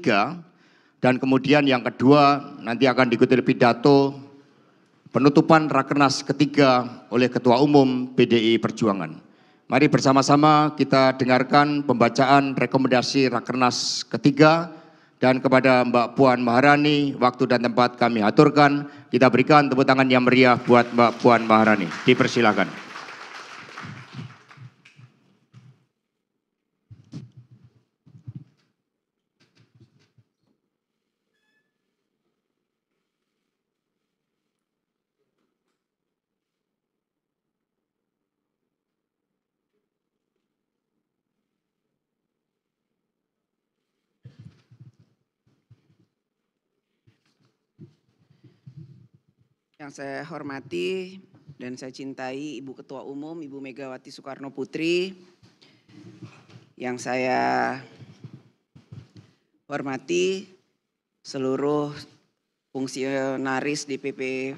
tiga dan kemudian yang kedua nanti akan diikuti pidato penutupan rakernas ketiga oleh Ketua Umum PDI Perjuangan. Mari bersama-sama kita dengarkan pembacaan rekomendasi rakernas ketiga dan kepada Mbak Puan Maharani waktu dan tempat kami aturkan. Kita berikan tepuk tangan yang meriah buat Mbak Puan Maharani. Dipersilakan. yang saya hormati dan saya cintai Ibu Ketua Umum Ibu Megawati Soekarno Putri yang saya hormati seluruh fungsionaris DPP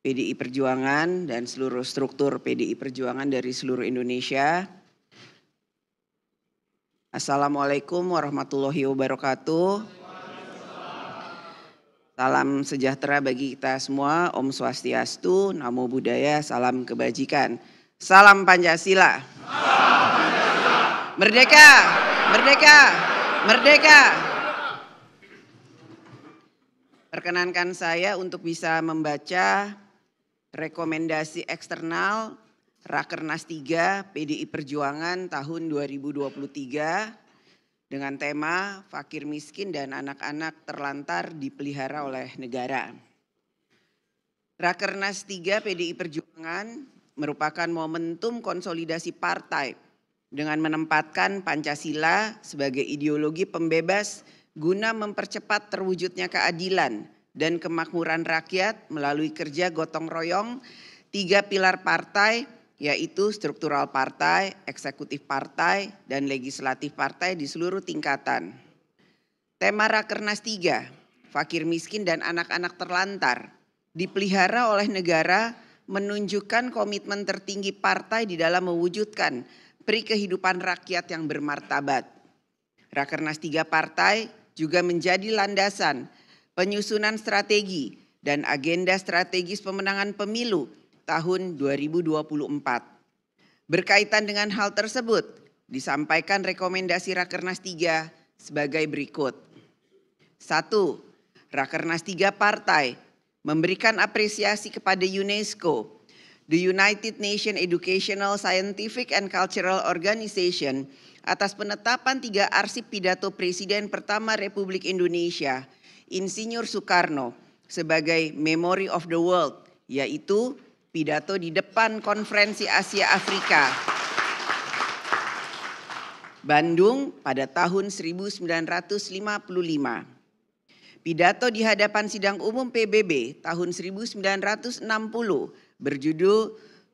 PDI Perjuangan dan seluruh struktur PDI Perjuangan dari seluruh Indonesia. Assalamualaikum warahmatullahi wabarakatuh. Salam sejahtera bagi kita semua, Om Swastiastu, Namo Buddhaya, salam kebajikan. Salam Pancasila. Merdeka, merdeka, merdeka. Perkenankan saya untuk bisa membaca rekomendasi eksternal Rakernas 3 PDI Perjuangan tahun 2023 dengan tema fakir miskin dan anak-anak terlantar dipelihara oleh negara. Rakernas 3 PDI Perjuangan merupakan momentum konsolidasi partai dengan menempatkan Pancasila sebagai ideologi pembebas guna mempercepat terwujudnya keadilan dan kemakmuran rakyat melalui kerja gotong royong tiga pilar partai yaitu struktural partai, eksekutif partai, dan legislatif partai di seluruh tingkatan. Tema Rakernas 3, Fakir Miskin dan Anak-anak Terlantar, dipelihara oleh negara menunjukkan komitmen tertinggi partai di dalam mewujudkan peri kehidupan rakyat yang bermartabat. Rakernas 3 partai juga menjadi landasan penyusunan strategi dan agenda strategis pemenangan pemilu tahun 2024. Berkaitan dengan hal tersebut, disampaikan rekomendasi Rakernas 3 sebagai berikut. satu, Rakernas 3 partai memberikan apresiasi kepada UNESCO, the United Nations Educational, Scientific and Cultural Organization atas penetapan tiga arsip pidato Presiden pertama Republik Indonesia, Insinyur Soekarno, sebagai Memory of the World, yaitu pidato di depan konferensi Asia Afrika. Bandung pada tahun 1955. Pidato di hadapan sidang umum PBB tahun 1960 berjudul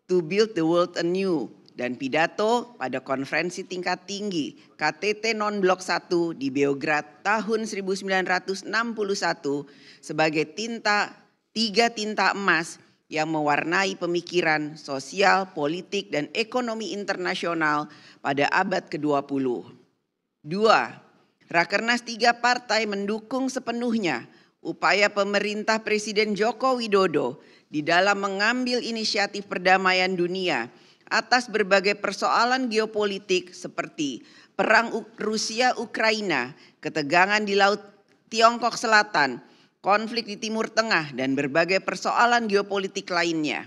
To Build the World Anew dan pidato pada konferensi tingkat tinggi KTT Non-Blok 1 di Beograd tahun 1961 sebagai tinta tiga tinta emas yang mewarnai pemikiran sosial, politik, dan ekonomi internasional pada abad ke-20. Dua, Rakernas tiga partai mendukung sepenuhnya upaya pemerintah Presiden Joko Widodo di dalam mengambil inisiatif perdamaian dunia atas berbagai persoalan geopolitik seperti perang Rusia-Ukraina, ketegangan di Laut Tiongkok Selatan, konflik di Timur Tengah, dan berbagai persoalan geopolitik lainnya.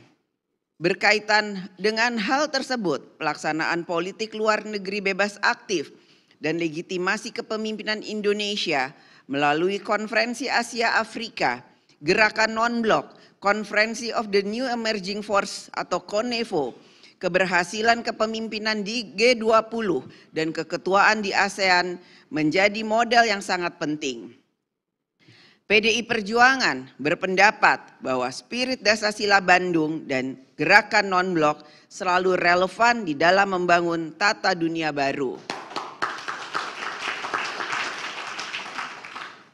Berkaitan dengan hal tersebut, pelaksanaan politik luar negeri bebas aktif dan legitimasi kepemimpinan Indonesia melalui Konferensi Asia Afrika, Gerakan Non-Blok, Konferensi of the New Emerging Force atau CONEVO, keberhasilan kepemimpinan di G20 dan keketuaan di ASEAN menjadi model yang sangat penting. PDI Perjuangan berpendapat bahwa spirit dasar sila Bandung dan gerakan non-blok selalu relevan di dalam membangun tata dunia baru.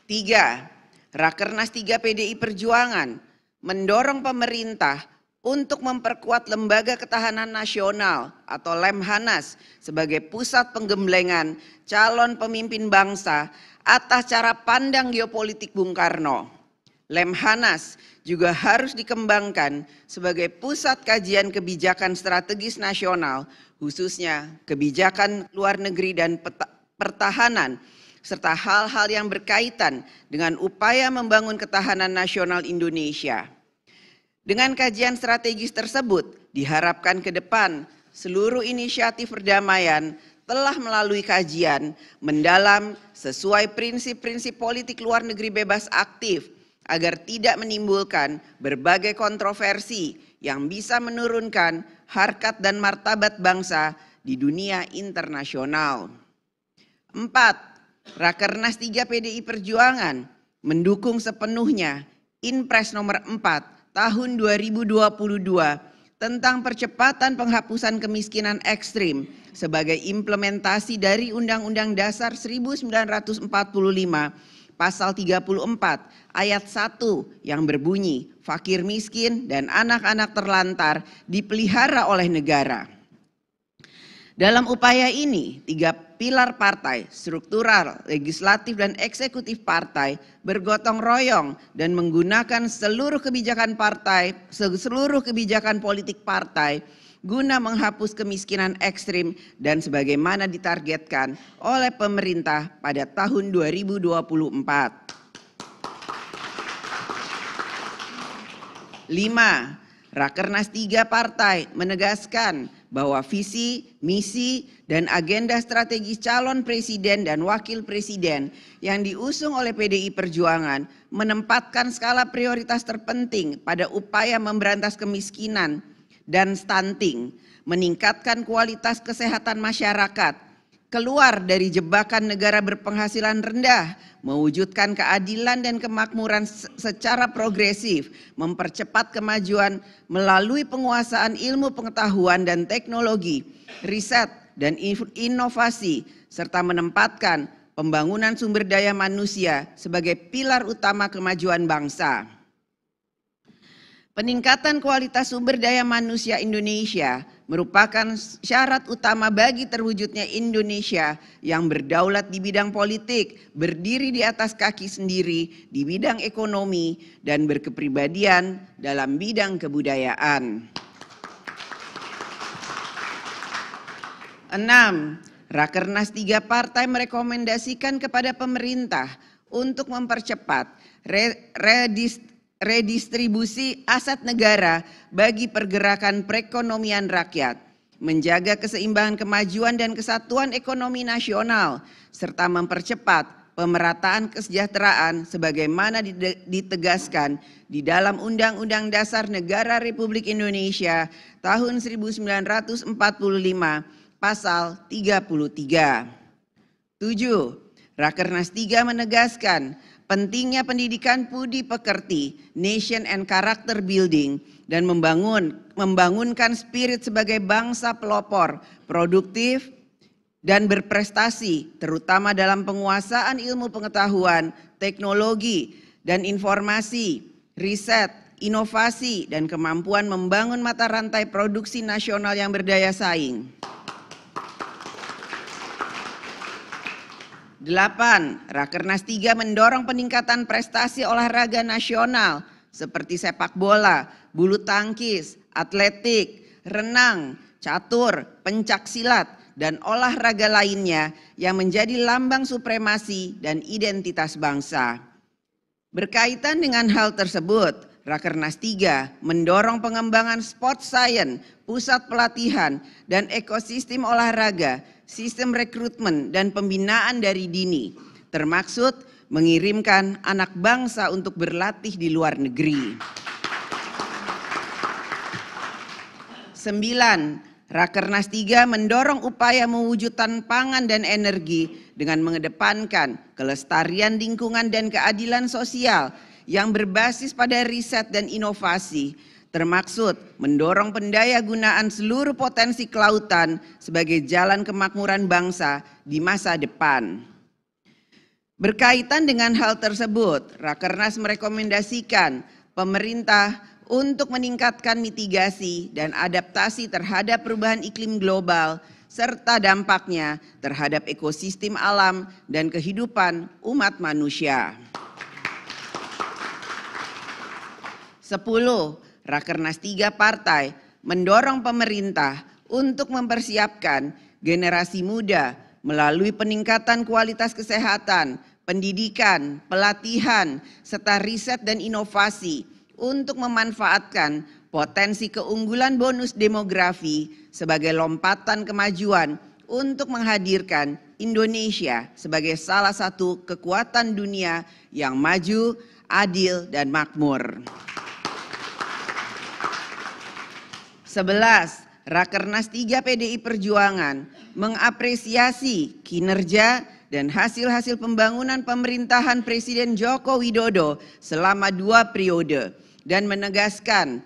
Tiga, Rakernas 3 PDI Perjuangan mendorong pemerintah untuk memperkuat Lembaga Ketahanan Nasional atau Lemhanas sebagai pusat penggemblengan calon pemimpin bangsa atas cara pandang geopolitik Bung Karno. Lemhanas juga harus dikembangkan sebagai pusat kajian kebijakan strategis nasional, khususnya kebijakan luar negeri dan pertahanan, serta hal-hal yang berkaitan dengan upaya membangun ketahanan nasional Indonesia. Dengan kajian strategis tersebut, diharapkan ke depan seluruh inisiatif perdamaian telah melalui kajian mendalam sesuai prinsip-prinsip politik luar negeri bebas aktif agar tidak menimbulkan berbagai kontroversi yang bisa menurunkan harkat dan martabat bangsa di dunia internasional. Empat, Rakernas 3 PDI Perjuangan mendukung sepenuhnya Inpres nomor 4 tahun 2022 tentang percepatan penghapusan kemiskinan ekstrim sebagai implementasi dari Undang-Undang Dasar 1945 pasal 34 ayat 1 yang berbunyi fakir miskin dan anak-anak terlantar dipelihara oleh negara. Dalam upaya ini, tiga pilar partai, struktural, legislatif, dan eksekutif partai bergotong royong dan menggunakan seluruh kebijakan partai, seluruh kebijakan politik partai guna menghapus kemiskinan ekstrim dan sebagaimana ditargetkan oleh pemerintah pada tahun 2024. Lima Rakernas tiga partai menegaskan bahwa visi, misi, dan agenda strategi calon presiden dan wakil presiden yang diusung oleh PDI Perjuangan menempatkan skala prioritas terpenting pada upaya memberantas kemiskinan dan stunting, meningkatkan kualitas kesehatan masyarakat, keluar dari jebakan negara berpenghasilan rendah, mewujudkan keadilan dan kemakmuran secara progresif, mempercepat kemajuan melalui penguasaan ilmu pengetahuan dan teknologi, riset dan inovasi, serta menempatkan pembangunan sumber daya manusia sebagai pilar utama kemajuan bangsa. Peningkatan kualitas sumber daya manusia Indonesia merupakan syarat utama bagi terwujudnya Indonesia yang berdaulat di bidang politik, berdiri di atas kaki sendiri di bidang ekonomi, dan berkepribadian dalam bidang kebudayaan. 6. Rakernas tiga partai merekomendasikan kepada pemerintah untuk mempercepat redistribusi redistribusi aset negara bagi pergerakan perekonomian rakyat, menjaga keseimbangan kemajuan dan kesatuan ekonomi nasional, serta mempercepat pemerataan kesejahteraan sebagaimana ditegaskan di dalam Undang-Undang Dasar Negara Republik Indonesia tahun 1945 pasal 33. 7. Rakernas 3 menegaskan Pentingnya pendidikan budi pekerti, nation and character building, dan membangun membangunkan spirit sebagai bangsa pelopor, produktif, dan berprestasi, terutama dalam penguasaan ilmu pengetahuan, teknologi, dan informasi, riset, inovasi, dan kemampuan membangun mata rantai produksi nasional yang berdaya saing. 8. Rakernas 3 mendorong peningkatan prestasi olahraga nasional seperti sepak bola, bulu tangkis, atletik, renang, catur, pencak silat, dan olahraga lainnya yang menjadi lambang supremasi dan identitas bangsa. Berkaitan dengan hal tersebut, Rakernas 3 mendorong pengembangan sport science, pusat pelatihan, dan ekosistem olahraga sistem rekrutmen dan pembinaan dari dini, termaksud mengirimkan anak bangsa untuk berlatih di luar negeri. Sembilan, Rakernas 3 mendorong upaya mewujudkan pangan dan energi dengan mengedepankan kelestarian lingkungan dan keadilan sosial yang berbasis pada riset dan inovasi termaksud mendorong pendaya gunaan seluruh potensi kelautan sebagai jalan kemakmuran bangsa di masa depan. Berkaitan dengan hal tersebut, Rakernas merekomendasikan pemerintah untuk meningkatkan mitigasi dan adaptasi terhadap perubahan iklim global serta dampaknya terhadap ekosistem alam dan kehidupan umat manusia. 10. Rakernas tiga partai mendorong pemerintah untuk mempersiapkan generasi muda melalui peningkatan kualitas kesehatan, pendidikan, pelatihan, serta riset dan inovasi untuk memanfaatkan potensi keunggulan bonus demografi sebagai lompatan kemajuan untuk menghadirkan Indonesia sebagai salah satu kekuatan dunia yang maju, adil, dan makmur. 11. Rakernas 3 PDI Perjuangan mengapresiasi kinerja dan hasil-hasil pembangunan pemerintahan Presiden Joko Widodo selama dua periode dan menegaskan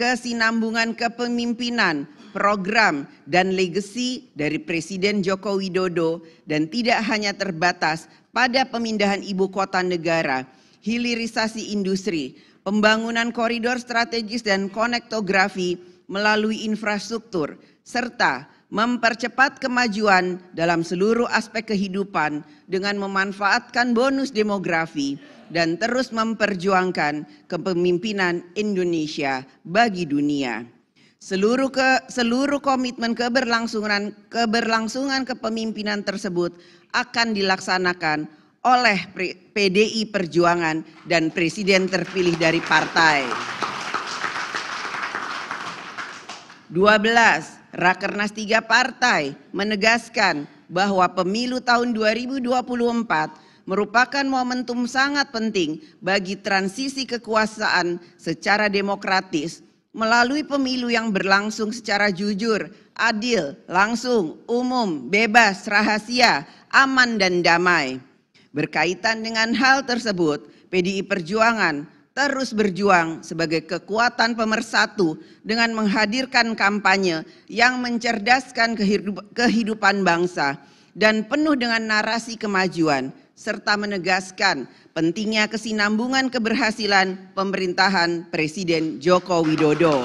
kesinambungan kepemimpinan, program, dan legasi dari Presiden Joko Widodo dan tidak hanya terbatas pada pemindahan ibu kota negara, hilirisasi industri, pembangunan koridor strategis dan konektografi, melalui infrastruktur, serta mempercepat kemajuan dalam seluruh aspek kehidupan dengan memanfaatkan bonus demografi dan terus memperjuangkan kepemimpinan Indonesia bagi dunia. Seluruh ke, seluruh komitmen keberlangsungan keberlangsungan kepemimpinan tersebut akan dilaksanakan oleh PDI Perjuangan dan presiden terpilih dari partai. 12. Rakernas tiga partai menegaskan bahwa pemilu tahun 2024 merupakan momentum sangat penting bagi transisi kekuasaan secara demokratis melalui pemilu yang berlangsung secara jujur, adil, langsung, umum, bebas, rahasia, aman dan damai. Berkaitan dengan hal tersebut, PDI Perjuangan terus berjuang sebagai kekuatan pemersatu dengan menghadirkan kampanye yang mencerdaskan kehidupan bangsa dan penuh dengan narasi kemajuan serta menegaskan pentingnya kesinambungan keberhasilan pemerintahan Presiden Joko Widodo.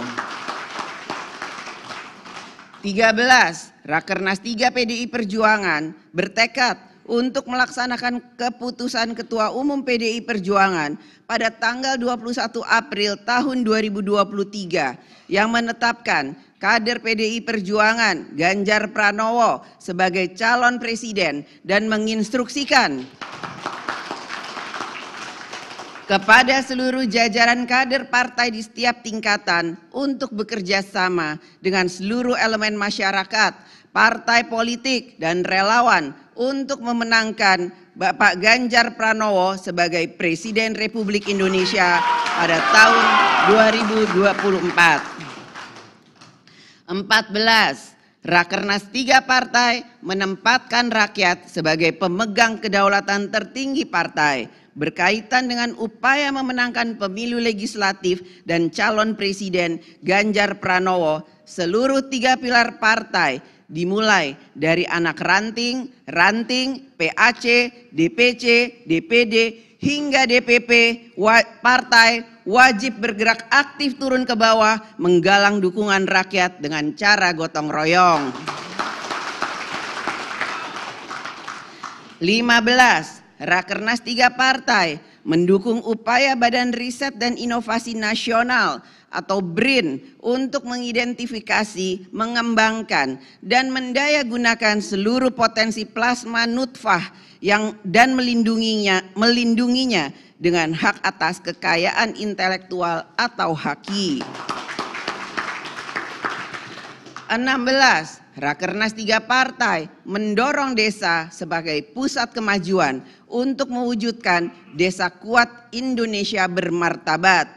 13. Rakernas 3 PDI Perjuangan bertekad untuk melaksanakan keputusan Ketua Umum PDI Perjuangan pada tanggal 21 April tahun 2023 yang menetapkan kader PDI Perjuangan Ganjar Pranowo sebagai calon presiden dan menginstruksikan kepada seluruh jajaran kader partai di setiap tingkatan untuk bekerja sama dengan seluruh elemen masyarakat partai politik, dan relawan untuk memenangkan Bapak Ganjar Pranowo sebagai Presiden Republik Indonesia pada tahun 2024. 14. Rakernas tiga partai menempatkan rakyat sebagai pemegang kedaulatan tertinggi partai berkaitan dengan upaya memenangkan pemilu legislatif dan calon presiden Ganjar Pranowo seluruh tiga pilar partai dimulai dari anak ranting, ranting, PAC, DPC, DPD, hingga DPP, wa partai wajib bergerak aktif turun ke bawah menggalang dukungan rakyat dengan cara gotong royong. 15. Rakernas tiga partai mendukung upaya Badan Riset dan Inovasi Nasional atau BRIN untuk mengidentifikasi, mengembangkan, dan mendaya gunakan seluruh potensi plasma nutfah yang dan melindunginya, melindunginya dengan hak atas kekayaan intelektual atau haki. 16. Rakernas tiga partai mendorong desa sebagai pusat kemajuan untuk mewujudkan desa kuat Indonesia bermartabat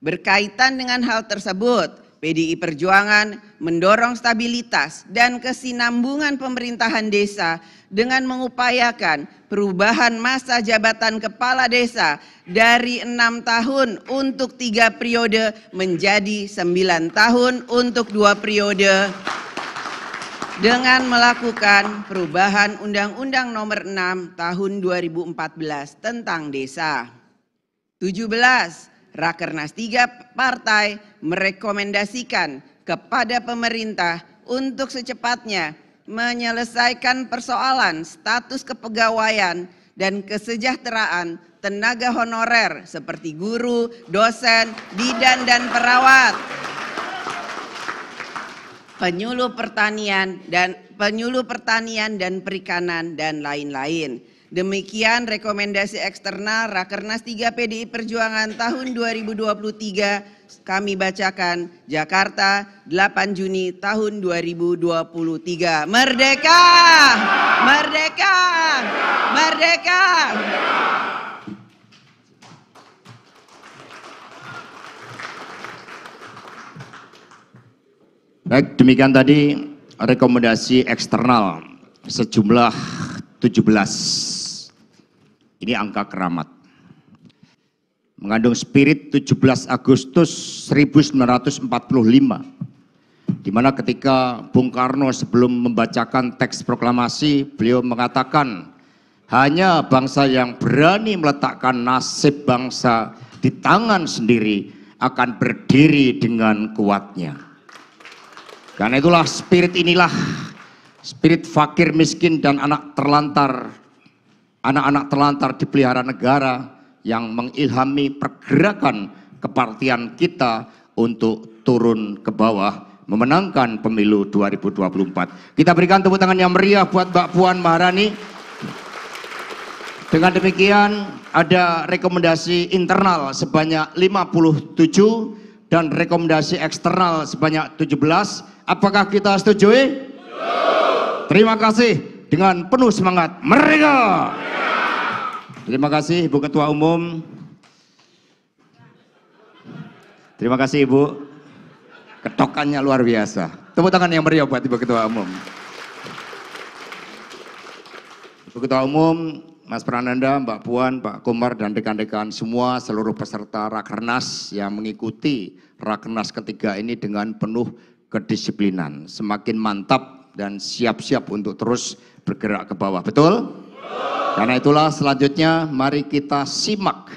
Berkaitan dengan hal tersebut, PDI Perjuangan mendorong stabilitas dan kesinambungan pemerintahan desa dengan mengupayakan perubahan masa jabatan kepala desa dari enam tahun untuk tiga periode menjadi sembilan tahun untuk dua periode dengan melakukan perubahan Undang-Undang Nomor 6 Tahun 2014 tentang Desa. 17 Rakernas tiga partai merekomendasikan kepada pemerintah untuk secepatnya menyelesaikan persoalan status kepegawaian dan kesejahteraan tenaga honorer seperti guru, dosen, bidan, dan perawat. Penyuluh pertanian dan penyuluh pertanian dan perikanan dan lain-lain. Demikian rekomendasi eksternal Rakernas 3 PDI Perjuangan tahun 2023 kami bacakan Jakarta 8 Juni tahun 2023. Merdeka! Merdeka! Merdeka! Merdeka! Merdeka! Baik, demikian tadi rekomendasi eksternal sejumlah 17 ini angka keramat. Mengandung spirit 17 Agustus 1945. Di mana ketika Bung Karno sebelum membacakan teks proklamasi, beliau mengatakan hanya bangsa yang berani meletakkan nasib bangsa di tangan sendiri akan berdiri dengan kuatnya. Karena itulah spirit inilah spirit fakir miskin dan anak terlantar anak-anak terlantar di dipelihara negara yang mengilhami pergerakan kepartian kita untuk turun ke bawah memenangkan pemilu 2024. Kita berikan tepuk tangan yang meriah buat Mbak Puan Maharani. Dengan demikian ada rekomendasi internal sebanyak 57 dan rekomendasi eksternal sebanyak 17. Apakah kita setuju? Terima kasih dengan penuh semangat mereka. Terima kasih Ibu Ketua Umum. Terima kasih Ibu. Ketokannya luar biasa. Tepuk tangan yang meriah buat Ibu Ketua Umum. Ibu Ketua Umum, Mas Prananda, Mbak Puan, Pak Kumar dan rekan-rekan semua seluruh peserta Rakernas yang mengikuti Rakernas ketiga ini dengan penuh kedisiplinan. Semakin mantap dan siap-siap untuk terus bergerak ke bawah. Betul? Betul. Karena itulah selanjutnya mari kita simak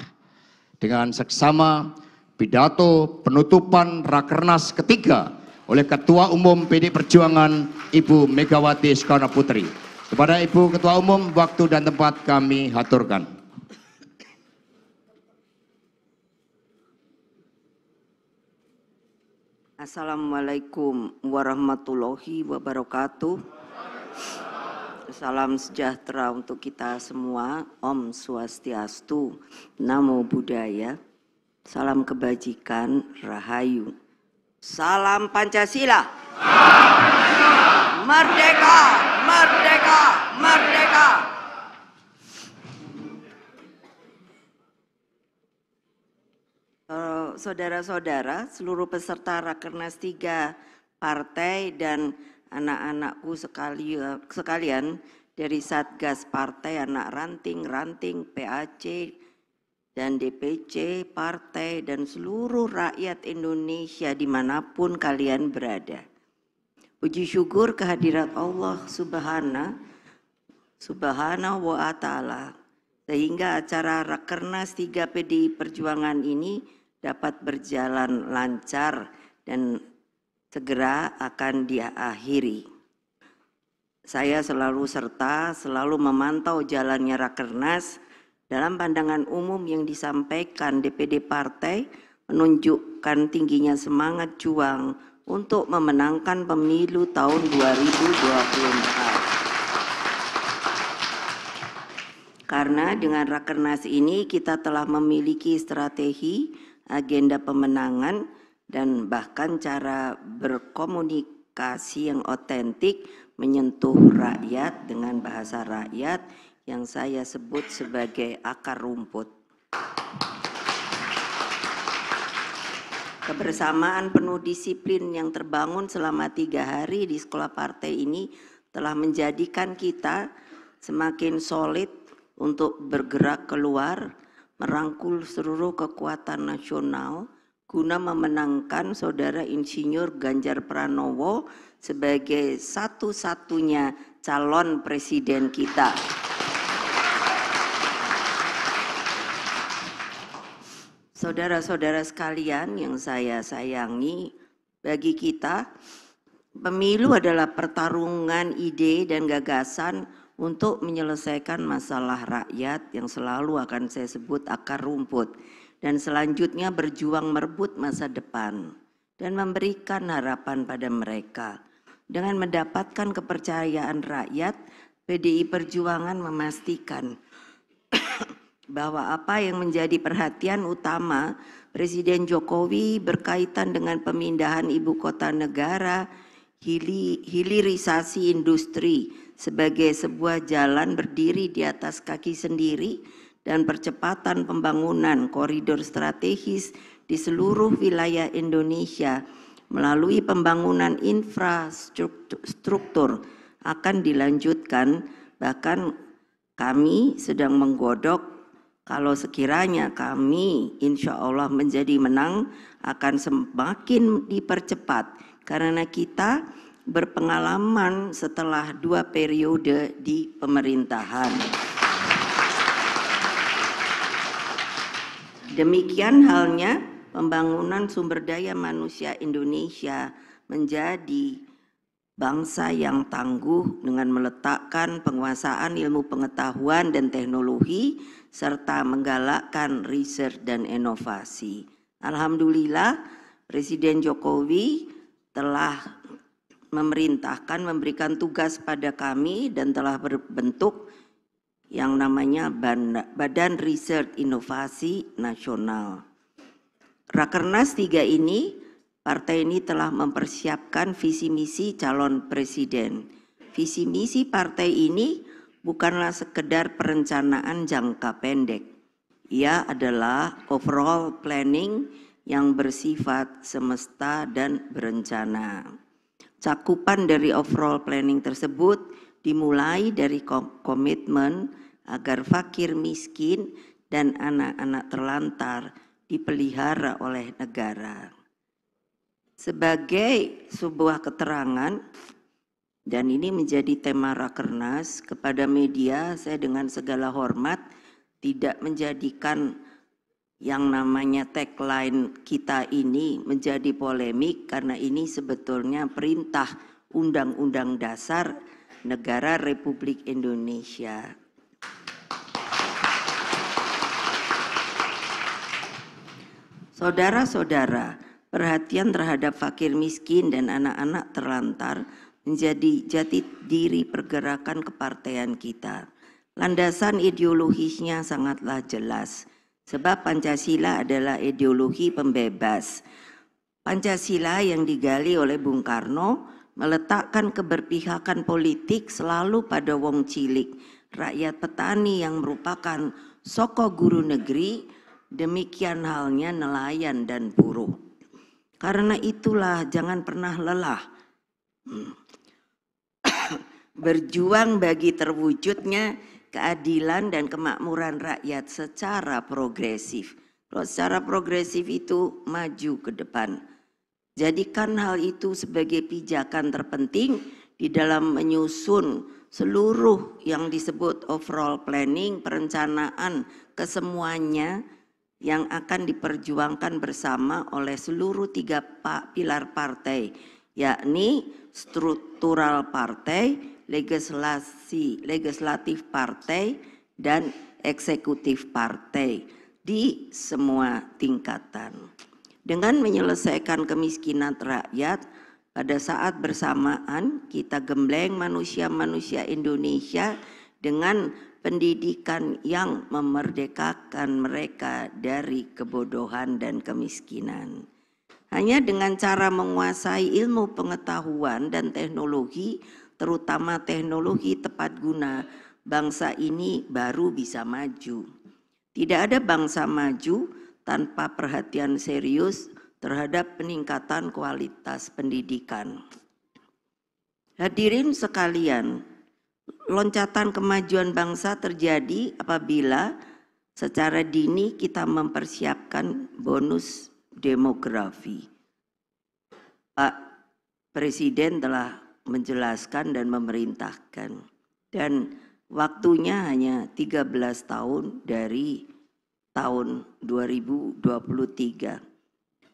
dengan seksama pidato penutupan Rakernas ketiga oleh Ketua Umum PD Perjuangan Ibu Megawati Soekarno Putri. Kepada Ibu Ketua Umum, waktu dan tempat kami haturkan. Assalamualaikum warahmatullahi wabarakatuh. Salam sejahtera untuk kita semua. Om Swastiastu, Namo Buddhaya. Salam kebajikan, Rahayu. Salam Pancasila. Merdeka, merdeka, merdeka. Eh, saudara-saudara, seluruh peserta Rakernas 3 partai dan anak-anakku sekalian dari Satgas Partai Anak Ranting, Ranting, PAC, dan DPC, partai, dan seluruh rakyat Indonesia dimanapun kalian berada. Puji syukur kehadirat Allah Subhanahu wa Ta'ala sehingga acara Rakernas 3 PDI Perjuangan ini dapat berjalan lancar dan segera akan diakhiri. Saya selalu serta selalu memantau jalannya Rakernas dalam pandangan umum yang disampaikan DPD Partai menunjukkan tingginya semangat juang untuk memenangkan pemilu tahun 2024. Karena dengan Rakernas ini kita telah memiliki strategi, agenda pemenangan, dan bahkan cara berkomunikasi yang otentik menyentuh rakyat dengan bahasa rakyat yang saya sebut sebagai akar rumput. Kebersamaan penuh disiplin yang terbangun selama tiga hari di sekolah partai ini telah menjadikan kita semakin solid untuk bergerak keluar merangkul seluruh kekuatan nasional guna memenangkan saudara Insinyur Ganjar Pranowo sebagai satu-satunya calon presiden kita. Saudara-saudara sekalian yang saya sayangi, bagi kita pemilu adalah pertarungan ide dan gagasan untuk menyelesaikan masalah rakyat yang selalu akan saya sebut akar rumput dan selanjutnya berjuang merebut masa depan dan memberikan harapan pada mereka. Dengan mendapatkan kepercayaan rakyat, PDI Perjuangan memastikan bahwa apa yang menjadi perhatian utama Presiden Jokowi berkaitan dengan pemindahan ibu kota negara, hilirisasi industri, sebagai sebuah jalan berdiri di atas kaki sendiri dan percepatan pembangunan koridor strategis di seluruh wilayah Indonesia melalui pembangunan infrastruktur akan dilanjutkan bahkan kami sedang menggodok kalau sekiranya kami insya Allah menjadi menang akan semakin dipercepat karena kita berpengalaman setelah dua periode di pemerintahan. Demikian halnya pembangunan sumber daya manusia Indonesia menjadi bangsa yang tangguh dengan meletakkan penguasaan ilmu pengetahuan dan teknologi serta menggalakkan riset dan inovasi. Alhamdulillah Presiden Jokowi telah memerintahkan memberikan tugas pada kami dan telah berbentuk yang namanya Badan Riset Inovasi Nasional. Rakernas tiga ini, partai ini telah mempersiapkan visi misi calon presiden. Visi misi partai ini bukanlah sekedar perencanaan jangka pendek. Ia adalah overall planning yang bersifat semesta dan berencana. Cakupan dari overall planning tersebut dimulai dari komitmen agar fakir miskin dan anak-anak terlantar dipelihara oleh negara. Sebagai sebuah keterangan, dan ini menjadi tema Rakernas, kepada media saya dengan segala hormat tidak menjadikan yang namanya tagline kita ini menjadi polemik karena ini sebetulnya perintah Undang-Undang Dasar Negara Republik Indonesia. Saudara-saudara, perhatian terhadap fakir miskin dan anak-anak terlantar menjadi jati diri pergerakan kepartean kita. Landasan ideologisnya sangatlah jelas Sebab Pancasila adalah ideologi pembebas. Pancasila yang digali oleh Bung Karno meletakkan keberpihakan politik selalu pada wong cilik, rakyat petani yang merupakan soko guru negeri, demikian halnya nelayan dan buruh. Karena itulah jangan pernah lelah. Hmm, berjuang bagi terwujudnya keadilan dan kemakmuran rakyat secara progresif. Kalau Secara progresif itu maju ke depan. Jadikan hal itu sebagai pijakan terpenting di dalam menyusun seluruh yang disebut overall planning, perencanaan kesemuanya yang akan diperjuangkan bersama oleh seluruh tiga pilar partai, yakni struktural partai, legislasi legislatif partai dan eksekutif partai di semua tingkatan. Dengan menyelesaikan kemiskinan rakyat, pada saat bersamaan kita gembleng manusia-manusia Indonesia dengan pendidikan yang memerdekakan mereka dari kebodohan dan kemiskinan. Hanya dengan cara menguasai ilmu pengetahuan dan teknologi, terutama teknologi tepat guna, bangsa ini baru bisa maju. Tidak ada bangsa maju tanpa perhatian serius terhadap peningkatan kualitas pendidikan. Hadirin sekalian, loncatan kemajuan bangsa terjadi apabila secara dini kita mempersiapkan bonus demografi. Pak Presiden telah menjelaskan dan memerintahkan. Dan waktunya hanya 13 tahun dari tahun 2023.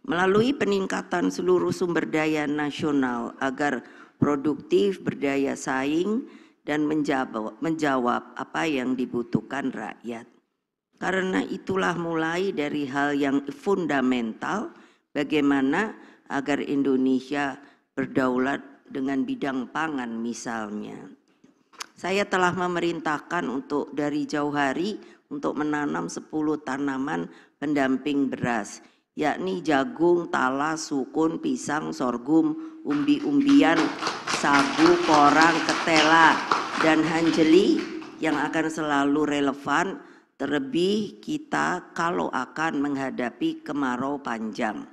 Melalui peningkatan seluruh sumber daya nasional agar produktif, berdaya saing, dan menjawab, menjawab apa yang dibutuhkan rakyat. Karena itulah mulai dari hal yang fundamental bagaimana agar Indonesia berdaulat dengan bidang pangan misalnya. Saya telah memerintahkan untuk dari jauh hari untuk menanam 10 tanaman pendamping beras, yakni jagung, talas sukun, pisang, sorghum, umbi-umbian, sagu, korang ketela, dan hanjeli yang akan selalu relevan terlebih kita kalau akan menghadapi kemarau panjang.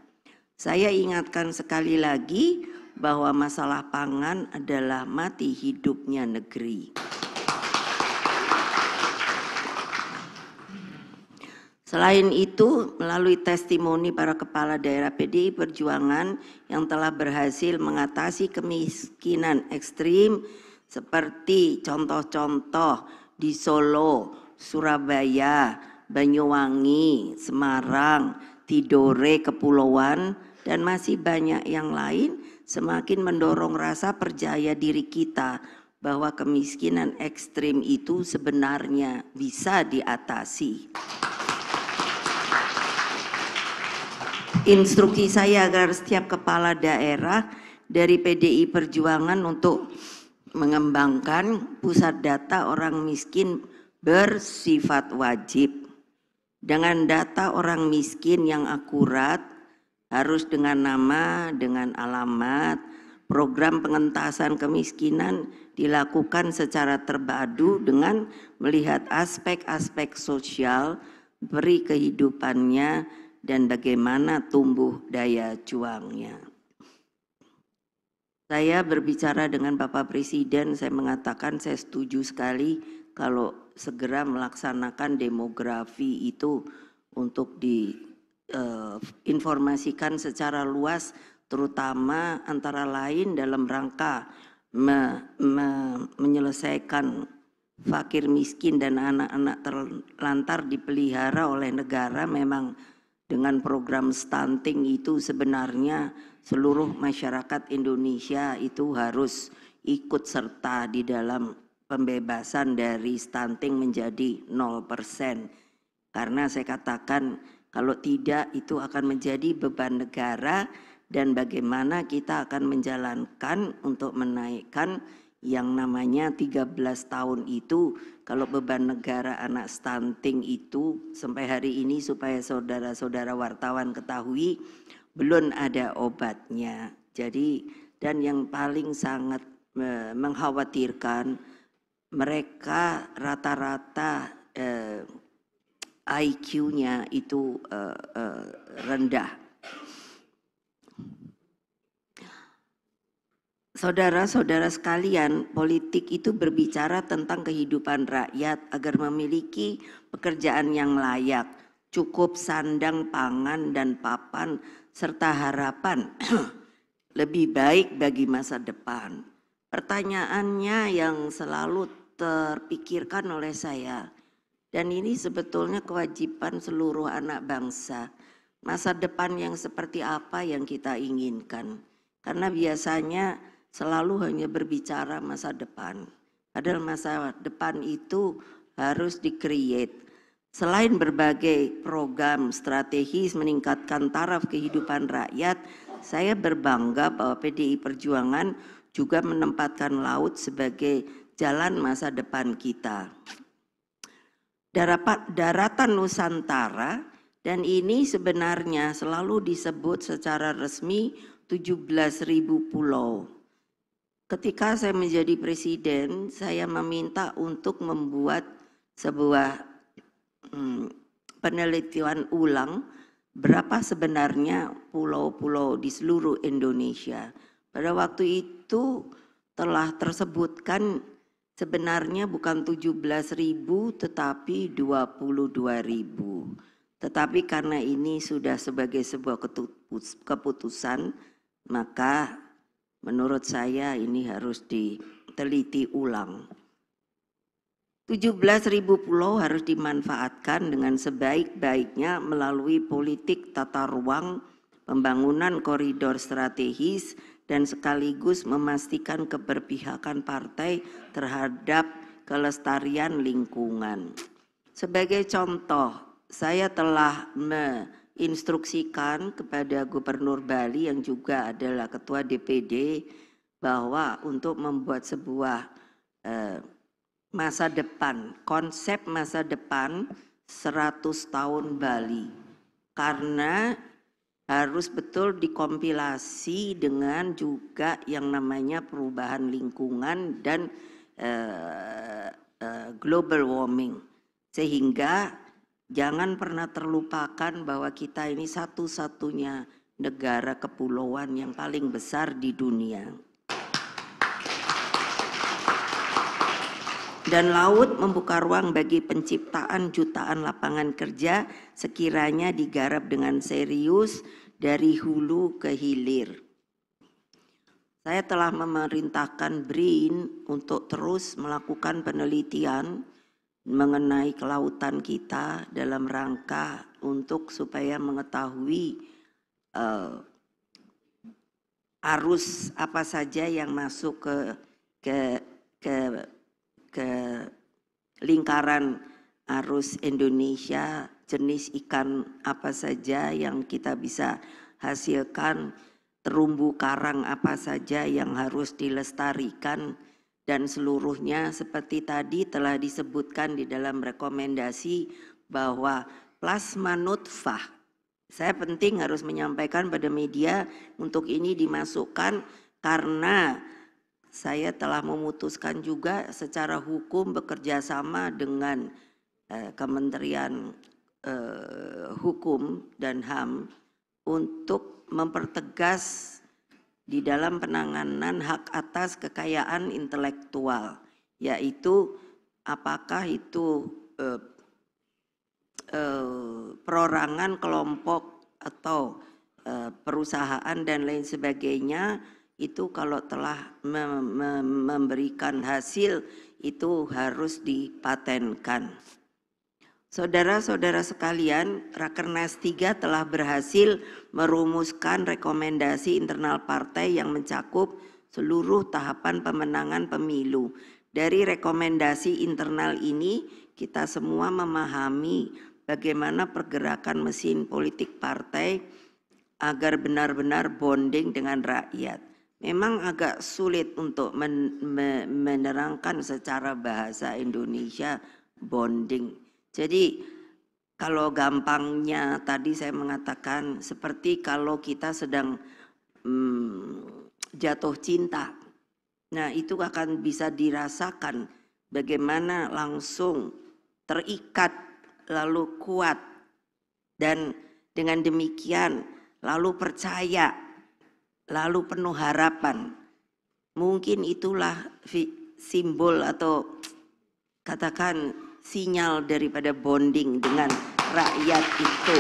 Saya ingatkan sekali lagi bahwa masalah pangan adalah mati hidupnya negeri. Selain itu, melalui testimoni para kepala daerah PDI Perjuangan yang telah berhasil mengatasi kemiskinan ekstrim seperti contoh-contoh di Solo, Surabaya, Banyuwangi, Semarang, Tidore, Kepulauan, dan masih banyak yang lain semakin mendorong rasa percaya diri kita bahwa kemiskinan ekstrim itu sebenarnya bisa diatasi. Instruksi saya agar setiap kepala daerah dari PDI Perjuangan untuk mengembangkan pusat data orang miskin bersifat wajib. Dengan data orang miskin yang akurat, harus dengan nama, dengan alamat. Program pengentasan kemiskinan dilakukan secara terbadu dengan melihat aspek-aspek sosial beri kehidupannya dan bagaimana tumbuh daya juangnya. Saya berbicara dengan Bapak Presiden, saya mengatakan saya setuju sekali kalau segera melaksanakan demografi itu untuk di Eh, informasikan secara luas terutama antara lain dalam rangka me, me, menyelesaikan fakir miskin dan anak-anak terlantar dipelihara oleh negara memang dengan program stunting itu sebenarnya seluruh masyarakat Indonesia itu harus ikut serta di dalam pembebasan dari stunting menjadi 0% karena saya katakan kalau tidak itu akan menjadi beban negara dan bagaimana kita akan menjalankan untuk menaikkan yang namanya 13 tahun itu kalau beban negara anak stunting itu sampai hari ini supaya saudara-saudara wartawan ketahui belum ada obatnya. Jadi dan yang paling sangat mengkhawatirkan mereka rata-rata eh, IQ-nya itu uh, uh, rendah. Saudara-saudara sekalian, politik itu berbicara tentang kehidupan rakyat agar memiliki pekerjaan yang layak, cukup sandang, pangan, dan papan, serta harapan lebih baik bagi masa depan. Pertanyaannya yang selalu terpikirkan oleh saya, dan ini sebetulnya kewajiban seluruh anak bangsa. Masa depan yang seperti apa yang kita inginkan? Karena biasanya selalu hanya berbicara masa depan. Padahal masa depan itu harus dikreasi Selain berbagai program strategis meningkatkan taraf kehidupan rakyat, saya berbangga bahwa PDI Perjuangan juga menempatkan laut sebagai jalan masa depan kita daratan Nusantara dan ini sebenarnya selalu disebut secara resmi 17.000 pulau. Ketika saya menjadi presiden, saya meminta untuk membuat sebuah hmm, penelitian ulang berapa sebenarnya pulau-pulau di seluruh Indonesia. Pada waktu itu telah tersebutkan sebenarnya bukan 17.000 tetapi 22.000. Tetapi karena ini sudah sebagai sebuah keputusan maka menurut saya ini harus diteliti ulang. 17.000 pulau harus dimanfaatkan dengan sebaik-baiknya melalui politik tata ruang, pembangunan koridor strategis, dan sekaligus memastikan keberpihakan partai terhadap kelestarian lingkungan. Sebagai contoh, saya telah menginstruksikan kepada Gubernur Bali yang juga adalah Ketua DPD bahwa untuk membuat sebuah eh, masa depan, konsep masa depan 100 tahun Bali. Karena harus betul dikompilasi dengan juga yang namanya perubahan lingkungan dan uh, uh, global warming sehingga jangan pernah terlupakan bahwa kita ini satu-satunya negara kepulauan yang paling besar di dunia. dan laut membuka ruang bagi penciptaan jutaan lapangan kerja sekiranya digarap dengan serius dari hulu ke hilir. Saya telah memerintahkan BRIN untuk terus melakukan penelitian mengenai kelautan kita dalam rangka untuk supaya mengetahui uh, arus apa saja yang masuk ke ke ke ke lingkaran arus Indonesia, jenis ikan apa saja yang kita bisa hasilkan, terumbu karang apa saja yang harus dilestarikan, dan seluruhnya seperti tadi telah disebutkan di dalam rekomendasi bahwa plasma nutfah. Saya penting harus menyampaikan pada media untuk ini dimasukkan karena saya telah memutuskan juga secara hukum bekerja sama dengan eh, Kementerian eh, Hukum dan HAM untuk mempertegas di dalam penanganan hak atas kekayaan intelektual, yaitu apakah itu eh, eh, perorangan kelompok atau eh, perusahaan dan lain sebagainya itu kalau telah mem mem memberikan hasil itu harus dipatenkan. Saudara-saudara sekalian, Rakernas 3 telah berhasil merumuskan rekomendasi internal partai yang mencakup seluruh tahapan pemenangan pemilu. Dari rekomendasi internal ini, kita semua memahami bagaimana pergerakan mesin politik partai agar benar-benar bonding dengan rakyat memang agak sulit untuk menerangkan secara bahasa Indonesia bonding. Jadi kalau gampangnya tadi saya mengatakan seperti kalau kita sedang hmm, jatuh cinta. Nah, itu akan bisa dirasakan bagaimana langsung terikat lalu kuat dan dengan demikian lalu percaya lalu penuh harapan. Mungkin itulah simbol atau katakan sinyal daripada bonding dengan rakyat itu.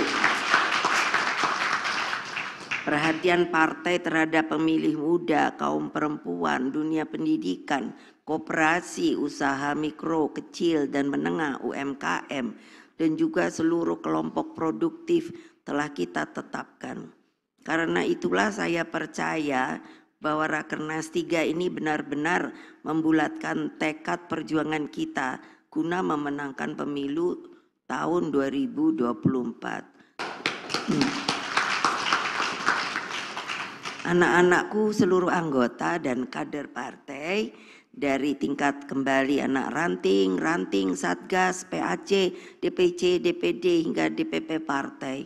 Perhatian partai terhadap pemilih muda, kaum perempuan, dunia pendidikan, koperasi, usaha mikro, kecil, dan menengah UMKM, dan juga seluruh kelompok produktif telah kita tetapkan. Karena itulah saya percaya bahwa Rakernas 3 ini benar-benar membulatkan tekad perjuangan kita guna memenangkan pemilu tahun 2024. Hmm. Anak-anakku seluruh anggota dan kader partai dari tingkat kembali anak ranting, ranting, satgas, PAC, DPC, DPD hingga DPP partai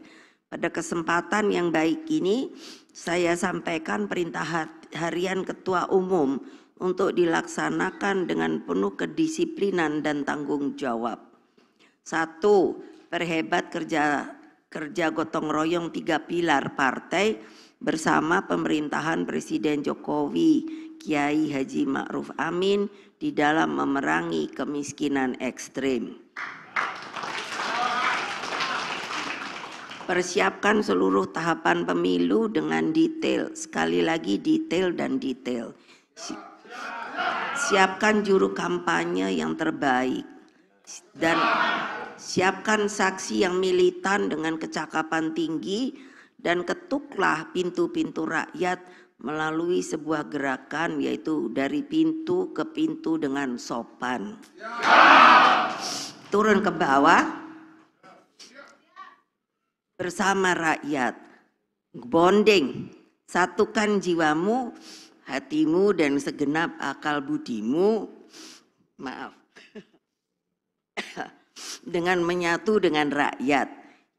pada kesempatan yang baik ini, saya sampaikan perintah harian Ketua Umum untuk dilaksanakan dengan penuh kedisiplinan dan tanggung jawab. Satu, perhebat kerja kerja gotong royong tiga pilar partai bersama pemerintahan Presiden Jokowi, Kiai Haji Ma'ruf Amin di dalam memerangi kemiskinan ekstrim. Persiapkan seluruh tahapan pemilu dengan detail, sekali lagi detail dan detail. siapkan juru kampanye yang terbaik dan siapkan saksi yang militan dengan kecakapan tinggi dan ketuklah pintu-pintu rakyat melalui sebuah gerakan yaitu dari pintu ke pintu dengan sopan. Turun ke bawah, bersama rakyat. Bonding, satukan jiwamu, hatimu dan segenap akal budimu. Maaf. dengan menyatu dengan rakyat.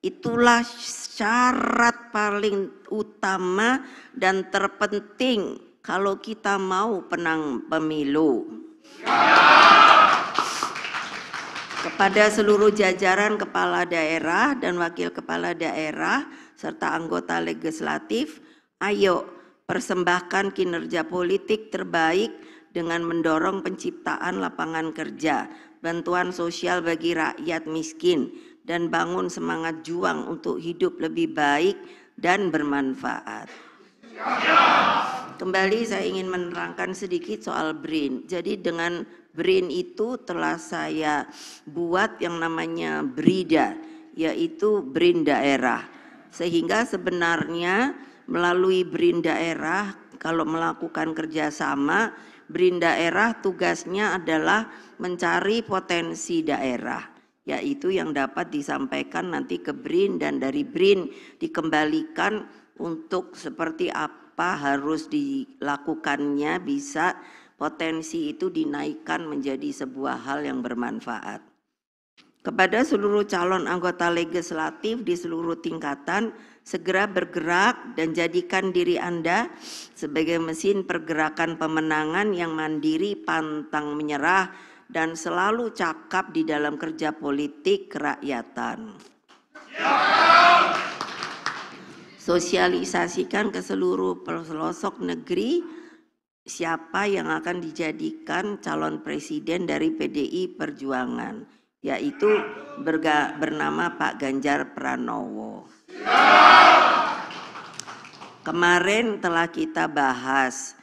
Itulah syarat paling utama dan terpenting kalau kita mau penang pemilu. Ya kepada seluruh jajaran kepala daerah dan wakil kepala daerah serta anggota legislatif, ayo persembahkan kinerja politik terbaik dengan mendorong penciptaan lapangan kerja, bantuan sosial bagi rakyat miskin, dan bangun semangat juang untuk hidup lebih baik dan bermanfaat. Kembali saya ingin menerangkan sedikit soal BRIN. Jadi dengan Brain itu telah saya buat yang namanya Brida, yaitu Brain daerah. Sehingga sebenarnya melalui Brinda daerah kalau melakukan kerjasama Brinda daerah tugasnya adalah mencari potensi daerah yaitu yang dapat disampaikan nanti ke BRIN dan dari BRIN dikembalikan untuk seperti apa harus dilakukannya bisa potensi itu dinaikkan menjadi sebuah hal yang bermanfaat. Kepada seluruh calon anggota legislatif di seluruh tingkatan, segera bergerak dan jadikan diri Anda sebagai mesin pergerakan pemenangan yang mandiri, pantang menyerah, dan selalu cakap di dalam kerja politik kerakyatan. Sosialisasikan ke seluruh pelosok negeri siapa yang akan dijadikan calon presiden dari PDI Perjuangan, yaitu berga, bernama Pak Ganjar Pranowo. Kemarin telah kita bahas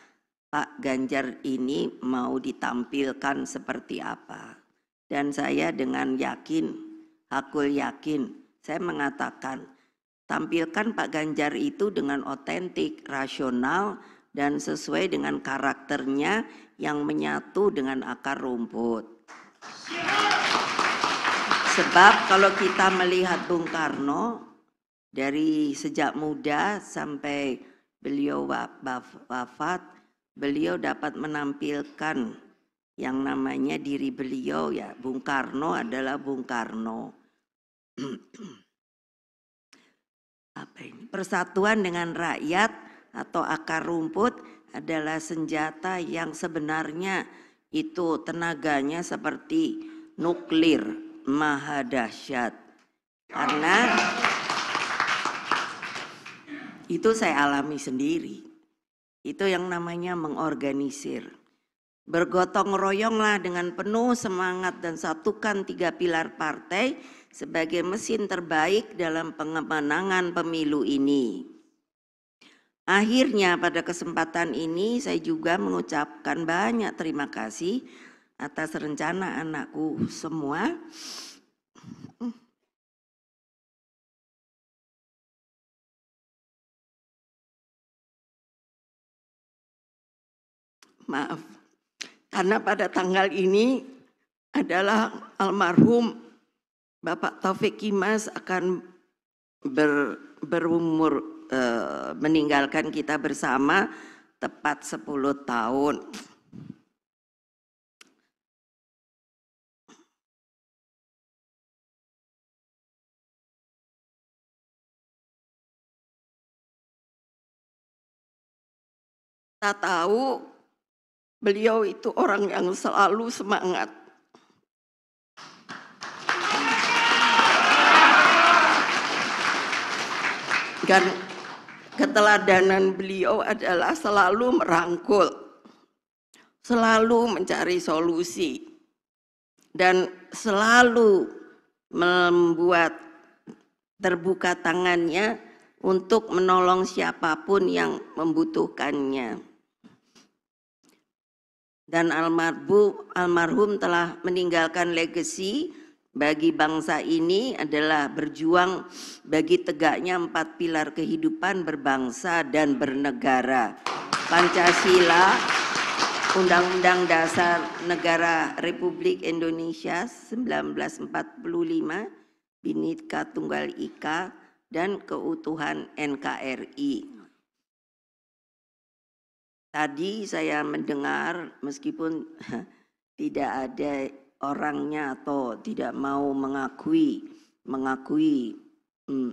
Pak Ganjar ini mau ditampilkan seperti apa. Dan saya dengan yakin, hakul yakin, saya mengatakan tampilkan Pak Ganjar itu dengan otentik, rasional, dan sesuai dengan karakternya yang menyatu dengan akar rumput. Sebab kalau kita melihat Bung Karno dari sejak muda sampai beliau wafat, beliau dapat menampilkan yang namanya diri beliau ya Bung Karno adalah Bung Karno. Apa ini? Persatuan dengan rakyat atau akar rumput adalah senjata yang sebenarnya itu tenaganya seperti nuklir maha dahsyat. Karena itu saya alami sendiri. Itu yang namanya mengorganisir. Bergotong royonglah dengan penuh semangat dan satukan tiga pilar partai sebagai mesin terbaik dalam pengemenangan pemilu ini. Akhirnya pada kesempatan ini saya juga mengucapkan banyak terima kasih atas rencana anakku semua. Maaf, karena pada tanggal ini adalah almarhum Bapak Taufik Kimas akan ber, berumur Eh, meninggalkan kita bersama tepat 10 tahun. Kita tahu beliau itu orang yang selalu semangat. Dan keteladanan beliau adalah selalu merangkul, selalu mencari solusi, dan selalu membuat terbuka tangannya untuk menolong siapapun yang membutuhkannya. Dan almarhum, almarhum telah meninggalkan legasi bagi bangsa ini adalah berjuang bagi tegaknya empat pilar kehidupan berbangsa dan bernegara. Pancasila, Undang-Undang Dasar Negara Republik Indonesia 1945, Bhinneka Tunggal Ika, dan keutuhan NKRI. Tadi saya mendengar meskipun tidak ada orangnya atau tidak mau mengakui mengakui hmm,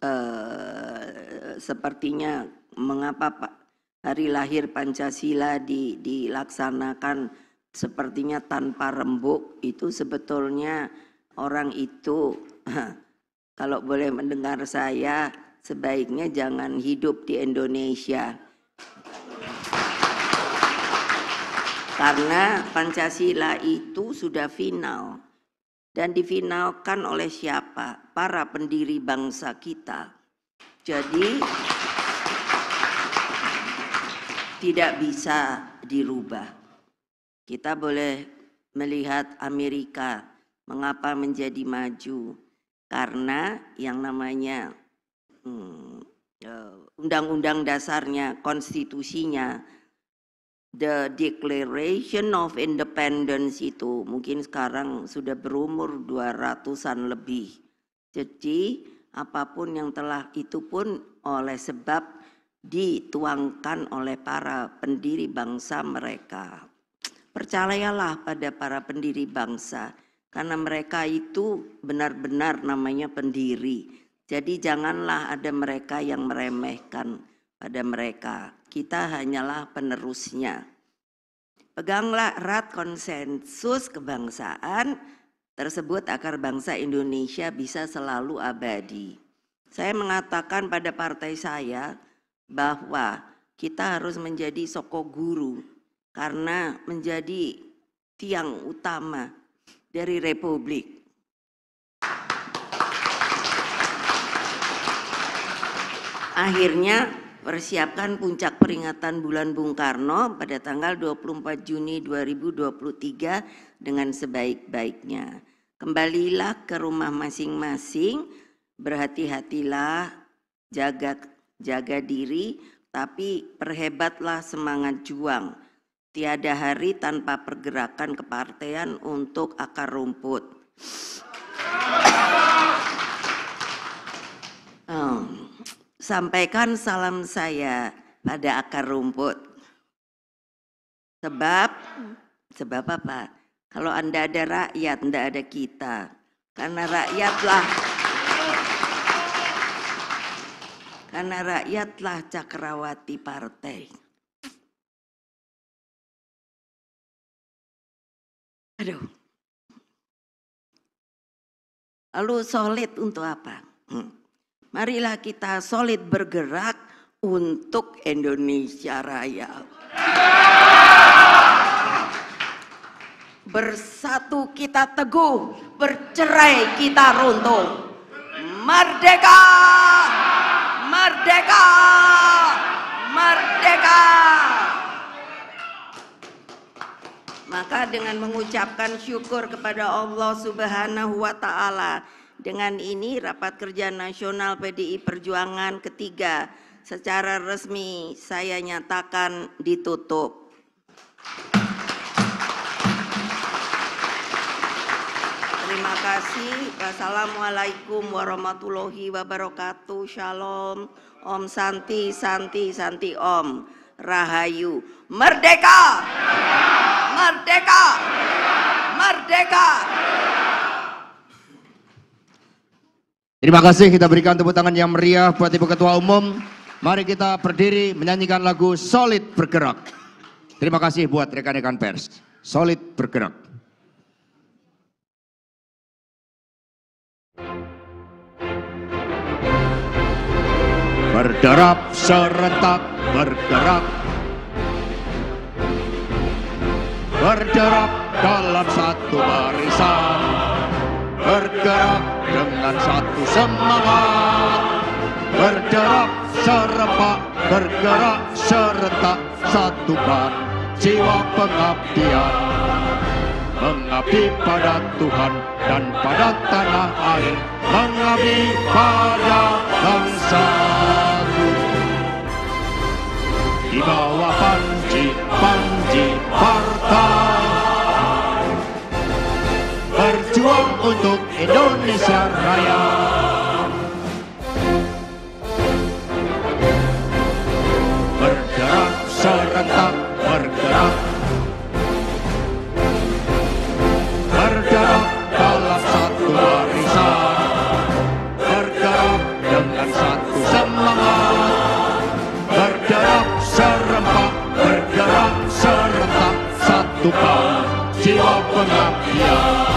eh, sepertinya mengapa Pak hari lahir Pancasila di, dilaksanakan sepertinya tanpa rembuk itu sebetulnya orang itu kalau boleh mendengar saya sebaiknya jangan hidup di Indonesia Karena Pancasila itu sudah final dan difinalkan oleh siapa? Para pendiri bangsa kita. Jadi tidak bisa dirubah. Kita boleh melihat Amerika mengapa menjadi maju karena yang namanya hmm, eh, undang-undang hmm, dasarnya, konstitusinya the Declaration of Independence itu mungkin sekarang sudah berumur 200-an lebih. Jadi apapun yang telah itu pun oleh sebab dituangkan oleh para pendiri bangsa mereka. Percayalah pada para pendiri bangsa karena mereka itu benar-benar namanya pendiri. Jadi janganlah ada mereka yang meremehkan pada mereka kita hanyalah penerusnya. Peganglah erat konsensus kebangsaan tersebut agar bangsa Indonesia bisa selalu abadi. Saya mengatakan pada partai saya bahwa kita harus menjadi soko guru karena menjadi tiang utama dari republik. Akhirnya Persiapkan puncak peringatan bulan Bung Karno pada tanggal 24 Juni 2023 dengan sebaik-baiknya. Kembalilah ke rumah masing-masing, berhati-hatilah, jaga jaga diri, tapi perhebatlah semangat juang. Tiada hari tanpa pergerakan kepartean untuk akar rumput. Oh sampaikan salam saya pada akar rumput. Sebab, sebab apa? Kalau Anda ada rakyat, Anda ada kita. Karena rakyatlah, karena rakyatlah cakrawati partai. Aduh. Lalu solid untuk apa? Hmm. Marilah kita solid bergerak untuk Indonesia Raya. Bersatu kita teguh, bercerai kita runtuh. Merdeka! Merdeka! Merdeka! Maka dengan mengucapkan syukur kepada Allah Subhanahu wa taala dengan ini rapat kerja nasional PDI Perjuangan ketiga secara resmi saya nyatakan ditutup. Terima kasih. Wassalamualaikum warahmatullahi wabarakatuh. Shalom. Om Santi, Santi, Santi Om. Rahayu. Merdeka! Merdeka! Merdeka! Merdeka! Merdeka! Merdeka! Terima kasih kita berikan tepuk tangan yang meriah buat Ibu Ketua Umum. Mari kita berdiri menyanyikan lagu Solid Bergerak. Terima kasih buat rekan-rekan pers. Solid Bergerak. Berderap serentak bergerak Berderap dalam satu barisan bergerak dengan satu semangat bergerak serempak bergerak serentak satu bat jiwa pengabdian mengabdi pada Tuhan dan pada tanah air mengabdi pada bangsa. di bawah panji panji partai berjuang untuk Indonesia Raya. Bergerak serentak bergerak Bergerak dalam satu warisan Bergerak dengan satu semangat Bergerak serempak Bergerak serentak Satukan jiwa pengabdian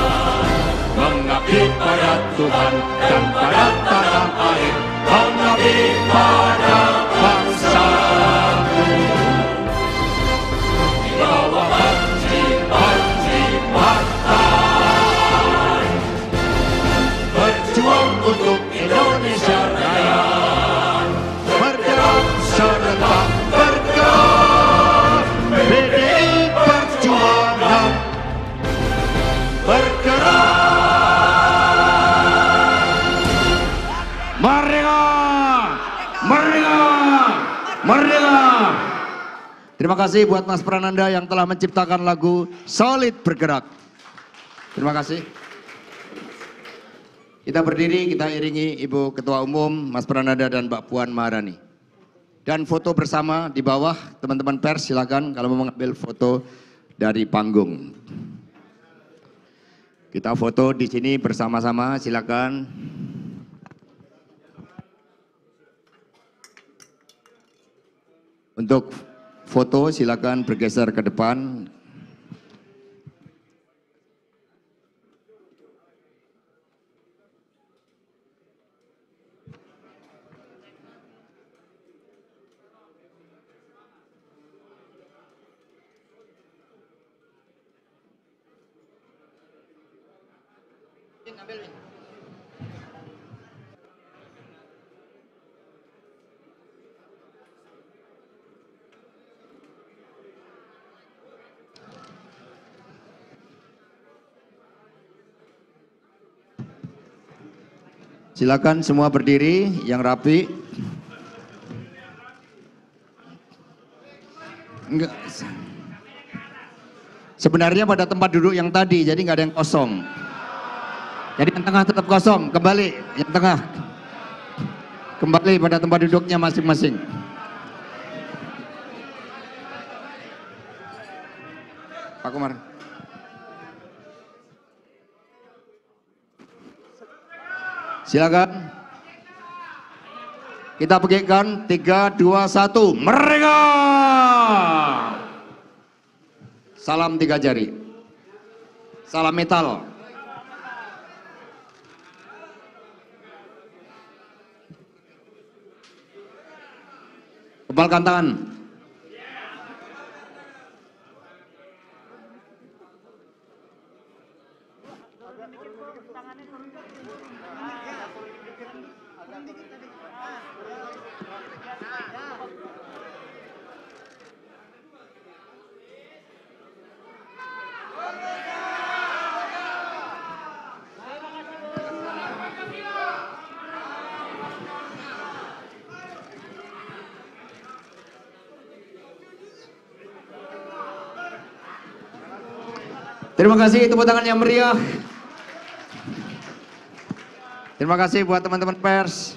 di pada Tuhan dan pada tanah air, di pada kasih buat Mas Prananda yang telah menciptakan lagu Solid Bergerak. Terima kasih. Kita berdiri, kita iringi Ibu Ketua Umum, Mas Prananda dan Mbak Puan Maharani. Dan foto bersama di bawah, teman-teman pers silakan kalau mau mengambil foto dari panggung. Kita foto di sini bersama-sama, silakan. Untuk foto silakan bergeser ke depan Silakan semua berdiri yang rapi. Enggak. Sebenarnya pada tempat duduk yang tadi, jadi nggak ada yang kosong. Jadi yang tengah tetap kosong, kembali yang tengah. Kembali pada tempat duduknya masing-masing. Pak Komar. Silakan. Kita bagikan tiga dua satu Mereka. Salam tiga jari. Salam metal. Kebalkan tangan. Terima kasih tepuk tangan yang meriah. Terima kasih buat teman-teman pers.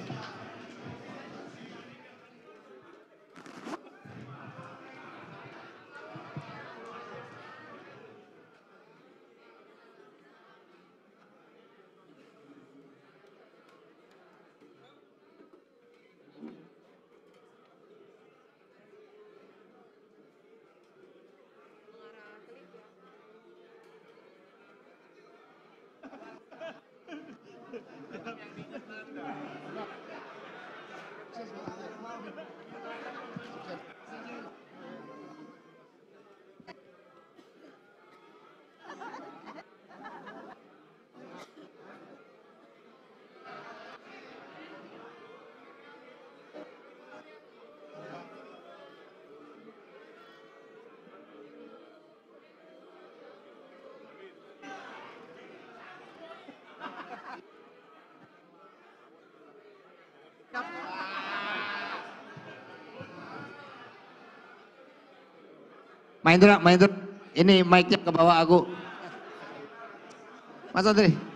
Cap... Main dulu, main dulu. Ini mic-nya ke bawah aku. Mas Andri.